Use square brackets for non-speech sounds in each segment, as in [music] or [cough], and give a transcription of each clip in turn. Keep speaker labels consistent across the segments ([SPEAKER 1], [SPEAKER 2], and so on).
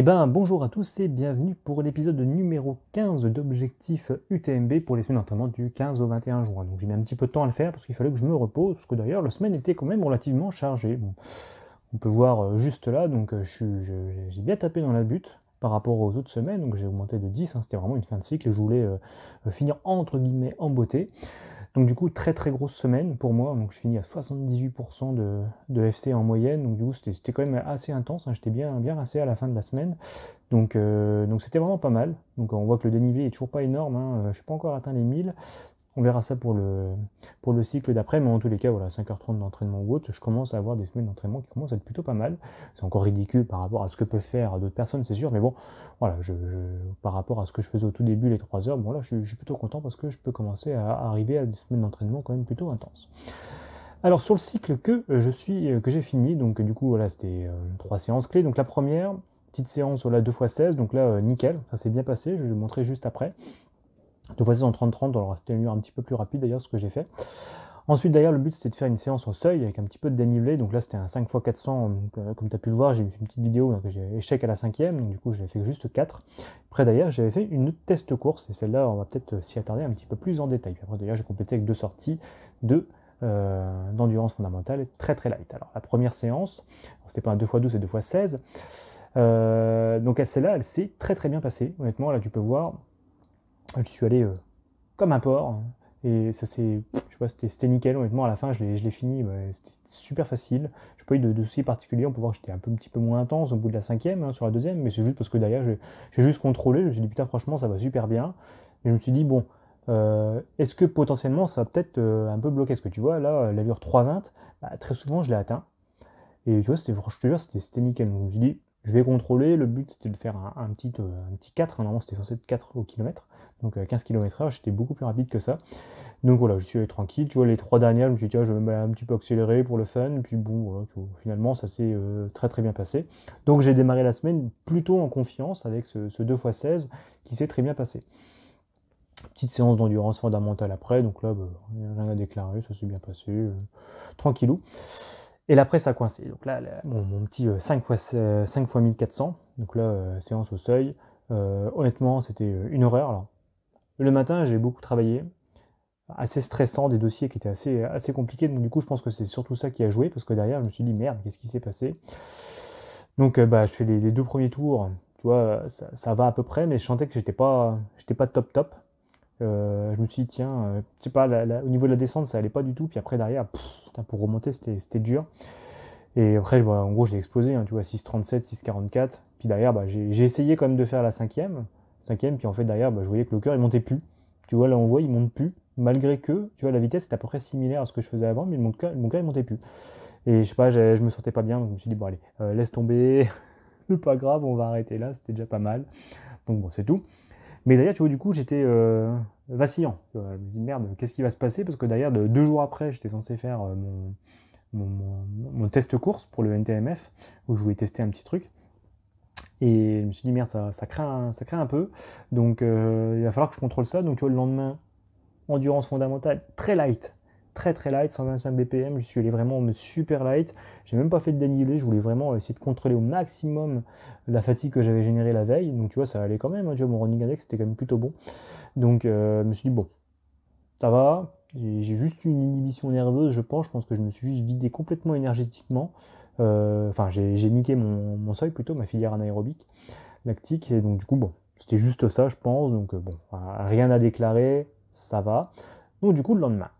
[SPEAKER 1] Eh ben bonjour à tous et bienvenue pour l'épisode numéro 15 d'Objectif UTMB pour les semaines notamment du 15 au 21 juin. Donc j'ai mis un petit peu de temps à le faire parce qu'il fallait que je me repose, parce que d'ailleurs la semaine était quand même relativement chargée. on peut voir euh, juste là, donc euh, j'ai bien tapé dans la butte par rapport aux autres semaines, donc j'ai augmenté de 10, hein. c'était vraiment une fin de cycle et je voulais euh, finir entre guillemets en beauté. Donc du coup, très très grosse semaine pour moi. Donc je finis à 78% de, de, FC en moyenne. Donc du coup, c'était quand même assez intense. Hein. J'étais bien, bien assez à la fin de la semaine. Donc euh, donc c'était vraiment pas mal. Donc on voit que le dénivelé est toujours pas énorme. je hein. euh, Je suis pas encore atteint les 1000. On verra ça pour le, pour le cycle d'après, mais en tous les cas, voilà, 5h30 d'entraînement ou autre, je commence à avoir des semaines d'entraînement qui commencent à être plutôt pas mal. C'est encore ridicule par rapport à ce que peuvent faire d'autres personnes, c'est sûr, mais bon, voilà, par rapport à ce que je faisais au tout début, les 3 heures, bon je, suis plutôt content parce que je peux commencer à arriver à des semaines d'entraînement quand même plutôt intenses. Alors sur le cycle que je suis euh, que j'ai fini, donc du coup voilà c'était euh, trois séances clés. Donc la première, petite séance sur la 2 x 16, donc là euh, nickel, ça s'est bien passé, je vais vous montrer juste après de passer en 30-30, alors c'était une un petit peu plus rapide d'ailleurs ce que j'ai fait. Ensuite d'ailleurs le but c'était de faire une séance au seuil avec un petit peu de dénivelé, donc là c'était un 5x400, euh, comme tu as pu le voir j'ai fait une petite vidéo, donc j'ai échec à la cinquième, donc du coup j'avais fait juste 4. Après d'ailleurs j'avais fait une test course, et celle-là on va peut-être euh, s'y attarder un petit peu plus en détail. après d'ailleurs j'ai complété avec deux sorties de euh, d'endurance fondamentale très très light. Alors la première séance, c'était pas un 2x12 et 2x16, donc celle-là elle s'est très très bien passée, honnêtement là tu peux voir, je suis allé euh, comme un porc. Hein. Et ça c'est, je sais pas, c'était nickel, honnêtement, à la fin je l'ai fini, bah, c'était super facile. Je n'ai pas eu de, de soucis particuliers, on peut voir que j'étais un, peu, petit peu moins intense au bout de la cinquième, hein, sur la deuxième, mais c'est juste parce que derrière j'ai juste contrôlé, je me suis dit putain franchement ça va super bien. Et je me suis dit bon, euh, est-ce que potentiellement ça va peut-être euh, un peu bloquer Parce que tu vois, là, l'allure 320, bah, très souvent je l'ai atteint. Et tu vois, c'était, je te jure, c'était nickel. je me suis dit, je vais contrôler, le but c'était de faire un, petit, un petit 4, euh, normalement c'était censé être 4 au kilomètre, donc 15 euh, km heure, j'étais beaucoup plus rapide que ça. Donc voilà, je suis allé tranquille, tu vois, les trois dernières, je me suis dit, je vais un petit peu accélérer pour le fun, puis bon, finalement ça s'est euh, très très bien passé. Donc j'ai démarré la semaine plutôt en confiance avec ce, 2x16 qui s'est très bien passé. Petite séance d'endurance fondamentale après, donc là, bah, rien à déclarer, ça s'est bien passé, tranquillou. Et l'après, ça a coincé. Donc là, mon petit 5 euh, fois 5 x 1400, donc là, euh, séance au seuil. Euh, honnêtement, c'était une horreur. là. le matin, j'ai beaucoup travaillé, assez stressant, des dossiers qui étaient assez, assez compliqués. Donc du coup, je pense que c'est surtout ça qui a joué, parce que derrière, je me suis dit, merde, qu'est-ce qui s'est passé Donc bah, je fais les, deux premiers tours, tu vois, ça, va à peu près, mais je sentais que j'étais pas, j'étais pas top top. je me suis dit, tiens, pas, au niveau de la descente, ça allait pas du tout, puis après, derrière, pour remonter, c'était dur. Et après, bah, en gros, j'ai explosé, hein, tu vois, 6,37, 6,44. Puis derrière, bah, j'ai essayé quand même de faire la cinquième. Cinquième, puis en fait, derrière, bah, je voyais que le cœur, il montait plus. Tu vois, là, on voit, il monte plus. Malgré que, tu vois, la vitesse est à peu près similaire à ce que je faisais avant, mais mon cœur, mon il montait plus. Et je sais pas, je me sentais pas bien, donc je me suis dit, bon, allez, euh, laisse tomber, [laughs] c'est pas grave, on va arrêter là, c'était déjà pas mal. Donc bon, c'est tout. Mais d'ailleurs, tu vois, du coup, j'étais euh, vacillant. Je me dis, merde, qu'est-ce qui va se passer Parce que d'ailleurs, deux jours après, j'étais censé faire euh, mon, test course pour le NTMF, où je voulais tester un petit truc. Et je me suis dit, merde, ça, craint, ça craint un peu. Donc, euh, il va falloir que je contrôle ça. Donc, tu vois, le lendemain, endurance fondamentale, très light très très light, 125 BPM, je suis allé vraiment super light, j'ai même pas fait de dénivelé, je voulais vraiment essayer de contrôler au maximum la fatigue que j'avais générée la veille, donc tu vois ça allait quand même, hein. mon running index c'était quand même plutôt bon, donc euh, je me suis dit bon, ça va, j'ai juste une inhibition nerveuse je pense, je pense que je me suis juste vidé complètement énergétiquement, euh, enfin j'ai niqué mon, mon, seuil plutôt, ma filière anaérobique lactique, et donc du coup bon, c'était juste ça je pense, donc euh, bon, rien à déclarer, ça va. Donc du coup le lendemain,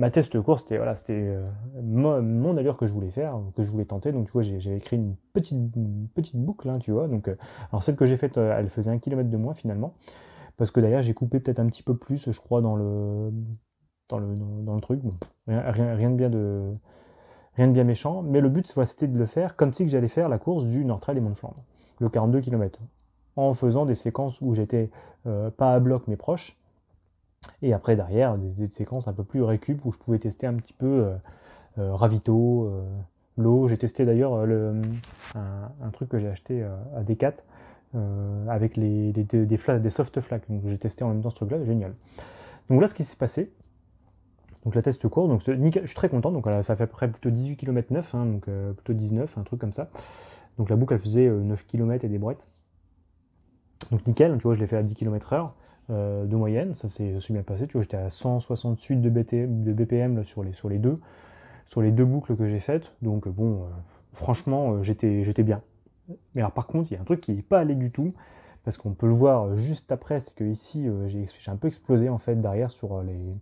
[SPEAKER 1] ma test course, c'était voilà, c'était euh, mon, allure que je voulais faire, que je voulais tenter. Donc tu vois, j'ai écrit une petite, petite boucle, hein, tu vois. Donc, euh, alors celle que j'ai faite, euh, elle faisait un kilomètre de moins finalement, parce que d'ailleurs j'ai coupé peut-être un petit peu plus, je crois, dans le dans le, truc. rien, de bien de rien de bien méchant. Mais le but, c'était de le faire comme si j'allais faire la course du Nord Trail et Mont Flandre, le 42 km, en faisant des séquences où j'étais pas à bloc mais proche et après, derrière, des, séquences un peu plus récup où je pouvais tester un petit peu euh, euh, Ravito, euh, l'eau. J'ai testé d'ailleurs un, truc que j'ai acheté à d Decat avec des, soft flaques. Donc j'ai testé en même temps ce truc-là, génial. Donc là ce qui s'est passé. Donc la test court, donc je suis très content, donc ça fait à peu près plutôt 18 km 9, donc plutôt 19, un truc comme ça. Donc la boucle elle faisait 9 km et des brettes Donc nickel, tu vois, je l'ai fait à 10 km heure. Euh, de moyenne, ça s'est bien passé, tu vois, j'étais à 168 de, de BPM sur, les, sur, deux, boucles que j'ai faites, donc euh, bon, euh, franchement, j'étais bien. Mais par contre, il y a un truc qui n'est pas allé du tout, parce qu'on peut le voir juste après, c'est que ici, j'ai un peu explosé en fait derrière sur les,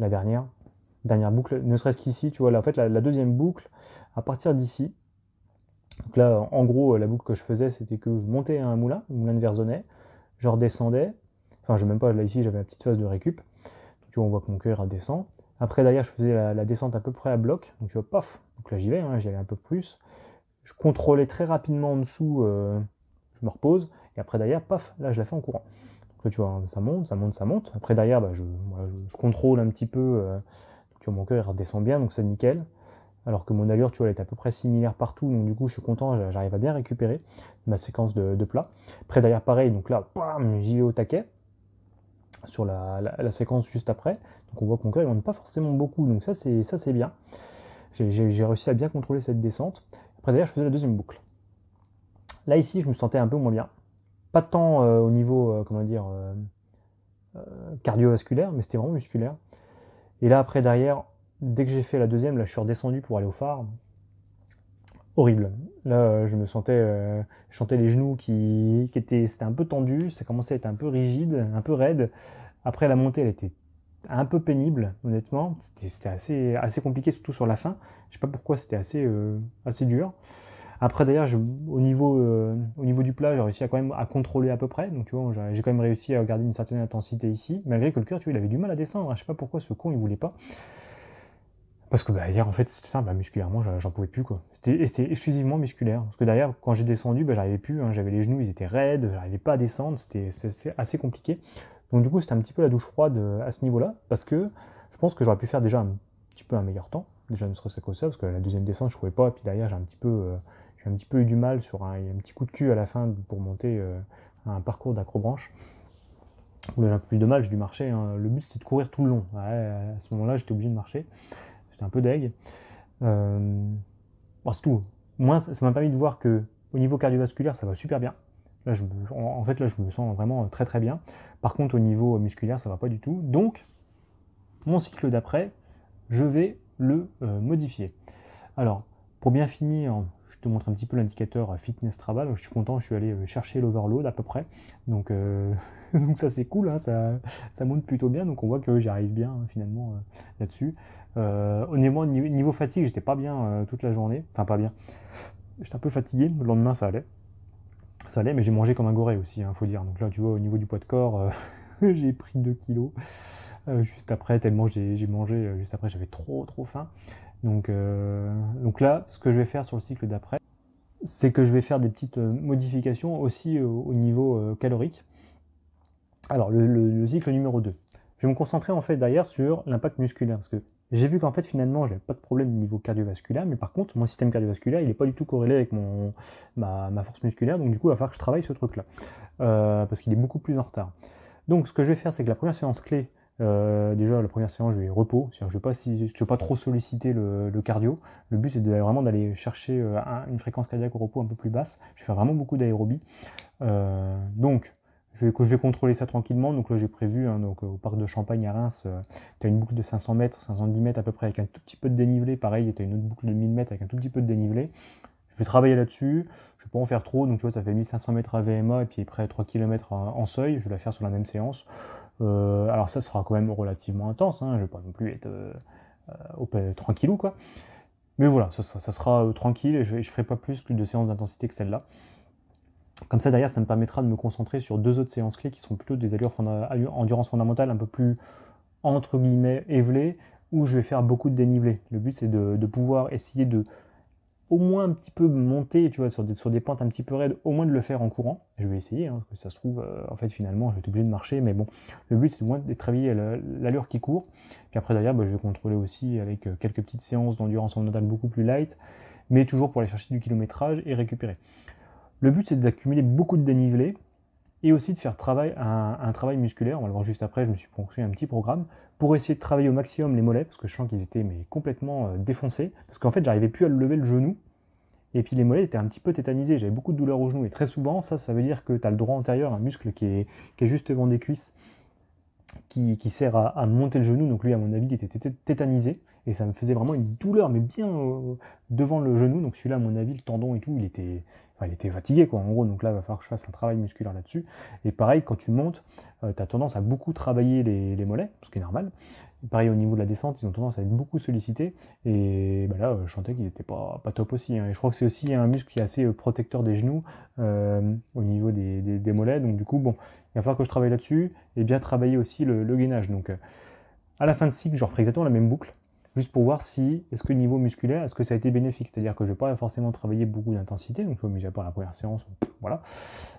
[SPEAKER 1] la dernière, boucle, ne serait-ce qu'ici, tu vois, là, en fait, la, deuxième boucle, à partir d'ici, donc là, en gros, la boucle que je faisais, c'était que je montais un moulin, le moulin de Verzonnet, je redescendais, Enfin, je même pas, là ici, j'avais la petite phase de récup. tu vois, on voit que mon cœur redescend. Après, d'ailleurs, je faisais la, descente à peu près à bloc. Donc, tu vois, paf Donc là, j'y vais, hein, j'y allais un peu plus. Je contrôlais très rapidement en dessous, euh, je me repose. Et après, d'ailleurs, paf Là, je la fais en courant. Donc tu vois, hein, ça monte, ça monte, ça monte. Après, derrière, bah, je, contrôle un petit peu. Euh, tu vois, mon cœur redescend bien, donc c'est nickel alors que mon allure, tu vois, elle est à peu près similaire partout, donc du coup, je suis content, j'arrive à bien récupérer ma séquence de, de plat. Après, derrière, pareil, donc là, j'y vais au taquet sur la, séquence juste après. Donc on voit qu'on mon cœur, ne monte pas forcément beaucoup, donc ça c'est ça c'est bien. J'ai réussi à bien contrôler cette descente. Après d'ailleurs je faisais la deuxième boucle. Là ici je me sentais un peu moins bien. Pas tant euh, au niveau, euh, comment dire, euh, cardiovasculaire, mais c'était vraiment musculaire. Et là après derrière, dès que j'ai fait la deuxième, là je suis redescendu pour aller au phare horrible. Là, euh, je me sentais, euh, les genoux qui, qui étaient, c'était un peu tendu, ça commençait à être un peu rigide, un peu raide. Après la montée, elle était un peu pénible, honnêtement. C'était assez, assez compliqué, surtout sur la fin. Je sais pas pourquoi, c'était assez, euh, assez dur. Après, d'ailleurs, au, niveau, euh, au niveau du plat, j'ai réussi à quand même à contrôler à peu près. Donc, tu vois, j'ai quand même réussi à garder une certaine intensité ici, malgré que le cœur, tu vois, il avait du mal à descendre. Je sais pas pourquoi ce con, il voulait pas. Parce que bah, en fait, c'était ça, bah, musculairement, j'en pouvais plus. quoi. C'était exclusivement musculaire. Parce que derrière, quand j'ai descendu, bah, j'arrivais plus. Hein. J'avais les genoux, ils étaient raides, j'arrivais pas à descendre, c'était assez compliqué. Donc du coup, c'était un petit peu la douche froide euh, à ce niveau-là, parce que je pense que j'aurais pu faire déjà un petit peu un meilleur temps. Déjà, ne serait-ce que ça, parce que la deuxième descente, je ne pouvais pas. Et puis derrière, j'ai un, petit peu, euh, j'ai un petit peu eu du mal sur un, petit coup de cul à la fin pour monter euh, un parcours d'acrobranche. J'ai un peu plus de mal, j'ai dû marcher. Hein. Le but, c'était de courir tout le long. à ce moment-là, j'étais obligé de marcher un peu d'aigle. Euh, bah, c'est tout. Moi, ça m'a permis de voir que au niveau cardiovasculaire, ça va super bien. Là, je en, fait, là, je me sens vraiment euh, très très bien. Par contre, au niveau euh, musculaire, ça va pas du tout. Donc, mon cycle d'après, je vais le modifier. Alors, pour bien finir, je te montre un petit peu l'indicateur Fitness Travel. je suis content, je suis allé chercher l'overload à peu près. Donc, [laughs] donc ça c'est cool, hein, ça, ça monte plutôt bien. Donc on voit que j'arrive bien hein, finalement là-dessus. Euh, niveau fatigue, j'étais pas bien euh, toute la journée. Enfin, pas bien. J'étais un peu fatigué. Le lendemain, ça allait. Ça allait, mais j'ai mangé comme un goré aussi, il hein, faut dire. Donc là, tu vois, au niveau du poids de corps, euh, [laughs] j'ai pris 2 kilos. Euh, juste après, tellement j'ai mangé, juste après, j'avais trop, trop faim. Donc, donc là, ce que je vais faire sur le cycle d'après, c'est que je vais faire des petites modifications aussi au, niveau calorique. Alors, le, cycle numéro 2. Je vais me concentrer en fait derrière sur l'impact musculaire, parce que j'ai vu qu'en fait finalement j'avais pas de problème au niveau cardiovasculaire, mais par contre mon système cardiovasculaire il n'est pas du tout corrélé avec mon, ma, force musculaire, donc du coup il va falloir que je travaille ce truc là, euh, parce qu'il est beaucoup plus en retard. Donc ce que je vais faire c'est que la première séance clé, euh, déjà la première séance je vais repos, cest je ne vais, pas, vais pas trop solliciter le, cardio, le but c'est vraiment d'aller chercher euh, une fréquence cardiaque au repos un peu plus basse, je vais faire vraiment beaucoup d'aérobie. donc je vais, contrôler ça tranquillement. Donc là, j'ai prévu, hein, euh, au parc de Champagne à Reims, euh, tu as une boucle de 500 mètres, 510 mètres à peu près avec un tout petit peu de dénivelé. Pareil, tu as une autre boucle de 1000 mètres avec un tout petit peu de dénivelé. Je vais travailler là-dessus. Je ne vais pas en faire trop. Donc tu vois, ça fait 1500 mètres à VMA et puis près 3 km en seuil. Je vais la faire sur la même séance. Euh, alors ça sera quand même relativement intense. Hein. Je ne vais pas non plus être tranquille ou tranquillou. Quoi. Mais voilà, ça, sera tranquille et je ne ferai pas plus de séances d'intensité que celle-là. Comme ça, derrière, ça me permettra de me concentrer sur deux autres séances clés qui sont plutôt des allures endurance fondamentale un peu plus, entre guillemets, évelées, où je vais faire beaucoup de dénivelé. Le but, c'est de, pouvoir essayer de au moins un petit peu monter, tu vois, sur des, sur des pentes un petit peu raides, au moins de le faire en courant. Je vais essayer, hein, parce que ça se trouve, euh, en fait, finalement, je vais être obligé de marcher, mais bon, le but, c'est au moins de travailler l'allure qui court. Puis après, derrière, bah, je vais contrôler aussi avec euh, quelques petites séances d'endurance fondamentale beaucoup plus light, mais toujours pour aller chercher du kilométrage et récupérer. Le but, c'est d'accumuler beaucoup de dénivelé et aussi de faire un, travail musculaire. On va le voir juste après, je me suis construit un petit programme pour essayer de travailler au maximum les mollets, parce que je sens qu'ils étaient mais, complètement euh, défoncés, parce qu'en fait, j'arrivais plus à lever le genou, et puis les mollets étaient un petit peu tétanisés, j'avais beaucoup de douleur au genou, et très souvent, ça, ça veut dire que tu as le droit antérieur, un muscle qui est, juste devant des cuisses, qui, sert à, monter le genou, donc lui, à mon avis, il était tétanisé, et ça me faisait vraiment une douleur, mais bien euh, devant le genou, donc celui-là, à mon avis, le tendon et tout, il était, elle était fatiguée quoi, en gros. Donc là, il va falloir que je fasse un travail musculaire là-dessus. Et pareil, quand tu montes, euh, tu as tendance à beaucoup travailler les, mollets, ce qui est normal. Pareil, au niveau de la descente, ils ont tendance à être beaucoup sollicités. Et bah, là, euh, je sentais qu'il n'était pas, top aussi. Hein. Et je crois que c'est aussi un muscle qui est assez euh, protecteur des genoux au niveau des, mollets. Donc du coup, bon, il va falloir que je travaille là-dessus et bien travailler aussi le, le gainage. Donc à la fin de cycle, je referai exactement la même boucle juste pour voir si, est-ce que niveau musculaire, est-ce que ça a été bénéfique C'est-à-dire que je ne pas forcément travailler beaucoup d'intensité, donc je vais m'amuser pas la première séance, voilà.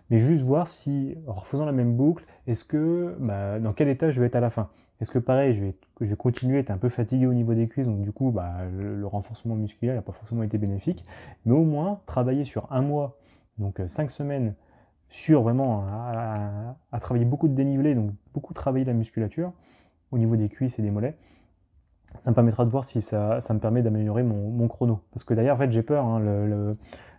[SPEAKER 1] Mais juste voir si, en refaisant la même boucle, est-ce que, bah, dans quel état je vais être à la fin Est-ce que pareil, je vais, je continuer à être un peu fatigué au niveau des cuisses, donc du coup, bah, le, renforcement musculaire n'a pas forcément été bénéfique, mais au moins, travailler sur un mois, donc euh, cinq semaines, sur vraiment à, à travailler beaucoup de dénivelé, donc beaucoup travailler la musculature au niveau des cuisses et des mollets, ça me permettra de voir si ça, me permet d'améliorer mon, chrono. Parce que d'ailleurs, en fait, j'ai peur. Hein,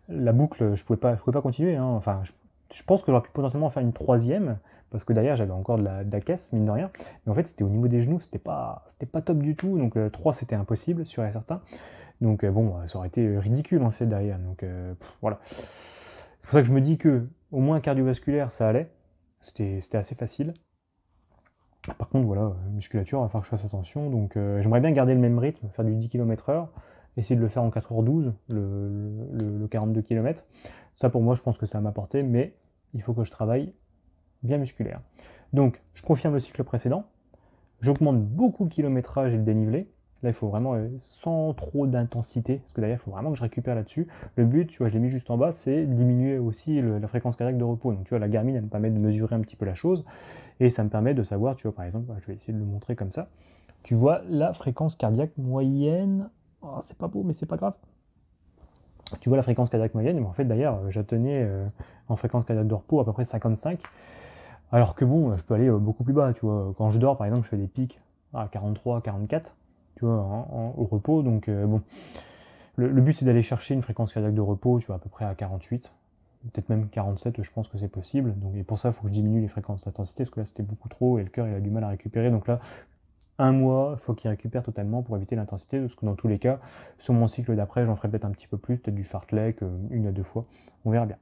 [SPEAKER 1] la boucle, je ne pouvais, pas, pouvais pas continuer. Hein. Enfin, je, pense que j'aurais pu potentiellement faire une troisième, parce que derrière j'avais encore de la, caisse, mine de rien. Mais en fait, c'était au niveau des genoux, c'était pas, pas top du tout. Donc euh, trois, c'était impossible, sur et certain. Donc euh, bon, ça aurait été ridicule en fait derrière. Donc euh, voilà. C'est pour ça que je me dis que, au moins cardiovasculaire, ça allait. C'était assez facile. Par contre, voilà, musculature, il va falloir que je fasse attention. Donc, euh, j'aimerais bien garder le même rythme, faire du 10 km/h, essayer de le faire en 4h12, le, 42 km. Ça, pour moi, je pense que ça va m'apporter, mais il faut que je travaille bien musculaire. Donc, je confirme le cycle précédent. J'augmente beaucoup le kilométrage et le dénivelé. Là, il faut vraiment euh, sans trop d'intensité, parce que d'ailleurs, il faut vraiment que je récupère là-dessus. Le but, tu vois, je l'ai mis juste en bas, c'est diminuer aussi la fréquence cardiaque de repos. Donc, tu vois, la Garmin, elle me permet de mesurer un petit peu la chose, et ça me permet de savoir, tu vois, par exemple, bah, je vais essayer de le montrer comme ça. Tu vois la fréquence cardiaque moyenne. Oh, c'est pas beau, mais c'est pas grave tu vois la fréquence cardiaque moyenne, mais en fait d'ailleurs euh, j'atteignais euh, en fréquence cardiaque de repos à peu près 55, alors que bon, je peux aller beaucoup plus bas, tu vois, quand je dors par exemple je fais des pics à 43, 44, au repos. Donc euh, bon, le, but c'est d'aller chercher une fréquence cardiaque de repos, tu vois, à peu près à 48, peut-être même 47, je pense que c'est possible. Donc, et pour ça, il faut que je diminue les fréquences d'intensité, parce que là c'était beaucoup trop et le cœur il a du mal à récupérer. Donc là, un mois, faut il faut qu'il récupère totalement pour éviter l'intensité, parce que dans tous les cas, sur mon cycle d'après, j'en ferai peut-être un petit peu plus, peut-être du fartlek, euh, une à deux fois, on verra bien.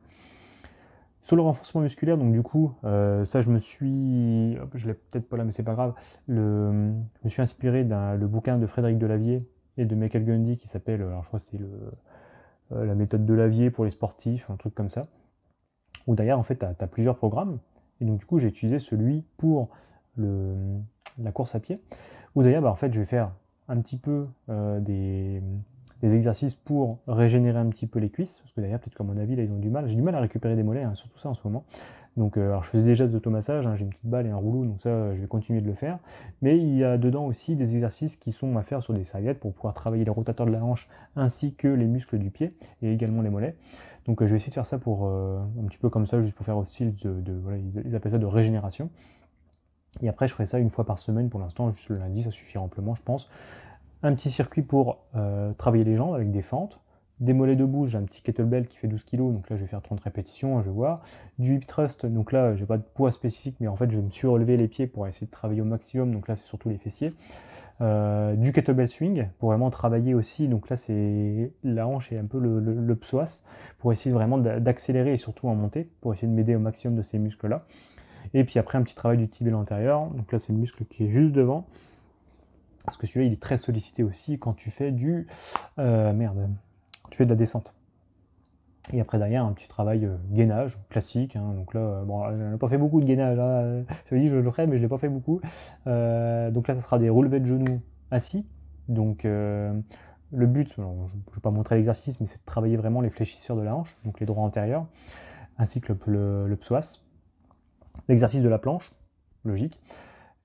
[SPEAKER 1] Sur le renforcement musculaire, donc du coup, euh, ça je me suis, je l'ai peut-être pas là, mais c'est pas grave. Le, je me suis inspiré d'un le bouquin de Frédéric Delavier et de Michael Gundy qui s'appelle, alors je crois que c'est le, euh, la méthode de Delavier pour les sportifs, un truc comme ça. Où d'ailleurs, en fait, tu as, plusieurs programmes. Et donc du coup, j'ai utilisé celui pour le, la course à pied. Où d'ailleurs, bah, en fait, je vais faire un petit peu euh, des des exercices pour régénérer un petit peu les cuisses, parce que d'ailleurs, peut-être qu'à mon avis, là, ils ont du mal. J'ai du mal à récupérer des mollets, hein, surtout ça en ce moment. Donc, euh, alors je faisais déjà des automassages, hein, j'ai une petite balle et un rouleau, donc ça, euh, je vais continuer de le faire. Mais il y a dedans aussi des exercices qui sont à faire sur des serviettes pour pouvoir travailler les rotateurs de la hanche ainsi que les muscles du pied et également les mollets. Donc, euh, je vais essayer de faire ça pour un petit peu comme ça, juste pour faire aussi de, voilà, ils appellent ça de régénération. Et après, je ferai ça une fois par semaine pour l'instant, juste le lundi, ça suffit amplement, je pense un petit circuit pour euh, travailler les jambes avec des fentes, des mollets debout, j'ai un petit kettlebell qui fait 12 kg, donc là je vais faire 30 répétitions, hein, je vais voir. Du hip thrust, donc là j'ai pas de poids spécifique, mais en fait je me suis relevé les pieds pour essayer de travailler au maximum, donc là c'est surtout les fessiers. Euh, du kettlebell swing pour vraiment travailler aussi, donc là c'est la hanche et un peu le, psoas, pour essayer vraiment d'accélérer et surtout en monter, pour essayer de m'aider au maximum de ces muscles là. Et puis après un petit travail du tibial antérieur, donc là c'est le muscle qui est juste devant. Parce que celui-là, il est très sollicité aussi quand tu fais du... Euh, merde, quand tu fais de la descente. Et après derrière, un petit travail euh, gainage classique. Hein. donc là, euh, bon, je n'ai pas fait beaucoup de gainage. Hein. Je je dit, je le ferai, mais je ne l'ai pas fait beaucoup. donc là, ce sera des relevés de genoux assis. Donc le but, je ne vais pas montrer l'exercice, mais c'est de travailler vraiment les fléchisseurs de la hanche, donc les droits antérieurs, ainsi que le psoas. L'exercice de la planche, logique.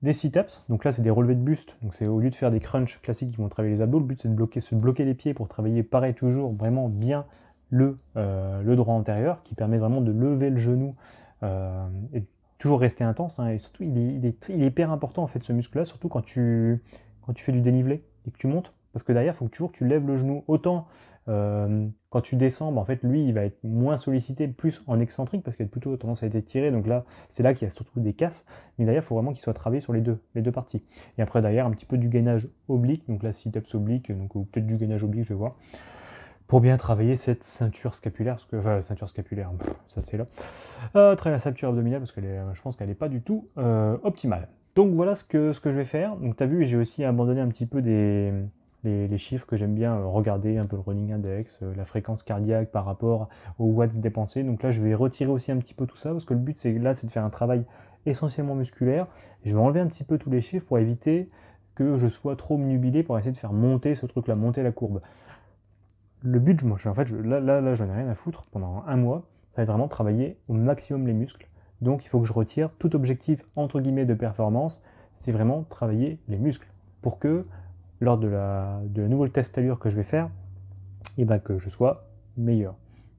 [SPEAKER 1] Les sit-ups, donc là c'est des relevés de buste, donc c'est au lieu de faire des crunchs classiques qui vont travailler les abdos, le but c'est de bloquer, se bloquer les pieds pour travailler pareil toujours vraiment bien le, euh, le droit antérieur qui permet vraiment de lever le genou euh, et toujours rester intense. Hein. et surtout il est, hyper important en fait ce muscle là, surtout quand tu, quand tu fais du dénivelé et que tu montes, parce que derrière il faut que toujours tu lèves le genou autant euh, quand tu descends, bah, en fait, lui, il va être moins sollicité, plus en excentrique, parce qu'il a plutôt tendance à être étiré. Donc là, c'est là qu'il y a surtout des casses. Mais d'ailleurs, il faut vraiment qu'il soit travaillé sur les deux, les deux parties. Et après, derrière, un petit peu du gainage oblique. Donc là, sit-ups oblique, donc, ou peut-être du gainage oblique, je vais voir. Pour bien travailler cette ceinture scapulaire, parce que, enfin, ceinture scapulaire, ça c'est là. Euh, très la ceinture abdominale, parce que euh, je pense qu'elle n'est pas du tout optimale. Donc voilà ce que, ce que je vais faire. Donc tu as vu, j'ai aussi abandonné un petit peu des, les, chiffres que j'aime bien euh, regarder, un peu le running index, euh, la fréquence cardiaque par rapport aux watts dépensés. Donc là, je vais retirer aussi un petit peu tout ça parce que le but, c'est là, c'est de faire un travail essentiellement musculaire. Je vais enlever un petit peu tous les chiffres pour éviter que je sois trop nubilé pour essayer de faire monter ce truc-là, monter la courbe. Le but, moi, en fait, là, là, là, je n'ai rien à foutre pendant un mois. Ça va être vraiment travailler au maximum les muscles. Donc, il faut que je retire tout objectif entre guillemets de performance. C'est vraiment travailler les muscles pour que lors de la, nouvelle test allure que je vais faire, et eh ben que je sois meilleur.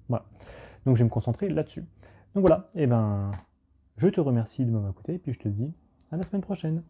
[SPEAKER 1] Voilà. Donc je vais me concentrer là-dessus. Donc voilà, et eh ben je te remercie de m'avoir écouté, et puis je te dis à la semaine prochaine.